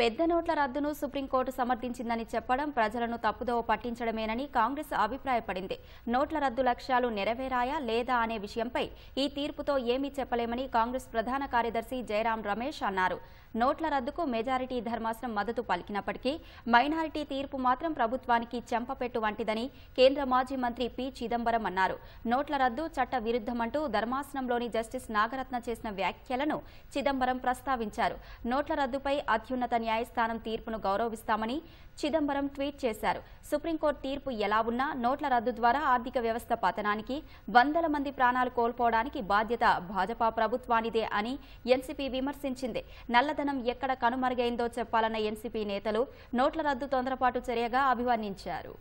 పెద్ద నోట్ల రద్దును సుప్రీంకోర్టు సమర్థించిందని చెప్పడం ప్రజలను తప్పుదోవ పట్టించడమేనని కాంగ్రెస్ అభిప్రాయపడింది నోట్ల రద్దు లక్ష్యాలు నెరవేరాయా లేదా అనే విషయంపై ఈ తీర్పుతో ఏమీ చెప్పలేమని కాంగ్రెస్ ప్రధాన కార్యదర్శి జయరాం రమేష్ అన్నారు నోట్ల రద్దుకు మెజారిటీ ధర్మాసనం మద్దతు పలికినప్పటికీ మైనారిటీ తీర్పు మాత్రం ప్రభుత్వానికి చెంపపెట్టు వంటిదని కేంద్ర మాజీ మంత్రి పి చిదంబరం అన్నారు నోట్ల రద్దు చట్ట విరుద్ధమంటూ ధర్మాసనంలోని జస్టిస్ నాగరత్న చేసిన వ్యాఖ్యలను చిదంబరం ప్రస్తావించారు నోట్ల రద్దుపై అత్యున్నత న్యాయస్థానం తీర్పును గౌరవిస్తామని చిదంబరం ట్వీట్ చేశారు సుప్రీంకోర్టు తీర్పు ఎలా ఉన్నా నోట్ల రద్దు ద్వారా ఆర్థిక వ్యవస్థ పతనానికి వందల మంది ప్రాణాలు కోల్పోవడానికి బాధ్యత భాజపా ప్రభుత్వానిదే అని ఎన్సీపీ విమర్శించింది నల్లధనం ఎక్కడ కనుమరుగైందో చెప్పాలన్న ఎన్సీపీ నేతలు నోట్ల రద్దు తొందరపాటు చర్యగా అభివర్ణించారు